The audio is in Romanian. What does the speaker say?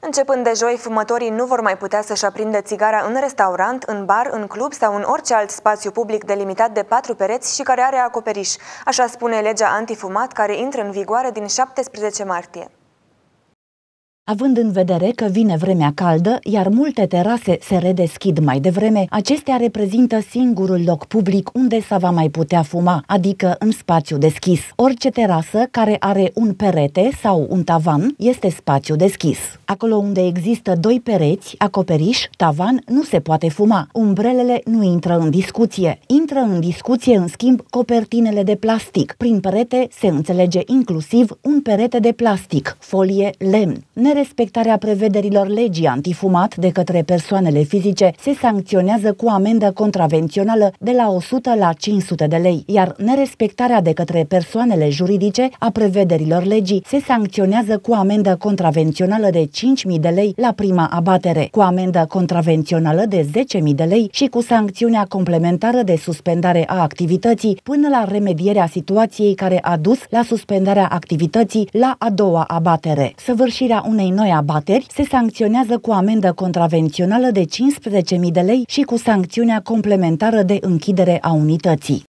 Începând de joi, fumătorii nu vor mai putea să-și aprinde țigara în restaurant, în bar, în club sau în orice alt spațiu public delimitat de patru pereți și care are acoperiș. Așa spune legea antifumat care intră în vigoare din 17 martie. Având în vedere că vine vremea caldă, iar multe terase se redeschid mai devreme, acestea reprezintă singurul loc public unde s va mai putea fuma, adică în spațiu deschis. Orice terasă care are un perete sau un tavan este spațiu deschis. Acolo unde există doi pereți, acoperiș, tavan, nu se poate fuma. Umbrelele nu intră în discuție intră în discuție, în schimb, copertinele de plastic. Prin perete se înțelege inclusiv un perete de plastic, folie, lemn. Nerespectarea prevederilor legii antifumat de către persoanele fizice se sancționează cu amendă contravențională de la 100 la 500 de lei, iar nerespectarea de către persoanele juridice a prevederilor legii se sancționează cu amendă contravențională de 5.000 de lei la prima abatere, cu amendă contravențională de 10.000 de lei și cu sancțiunea complementară de sus suspendare a activității până la remedierea situației care a dus la suspendarea activității la a doua abatere. Săvârșirea unei noi abateri se sancționează cu amendă contravențională de 15.000 de lei și cu sancțiunea complementară de închidere a unității.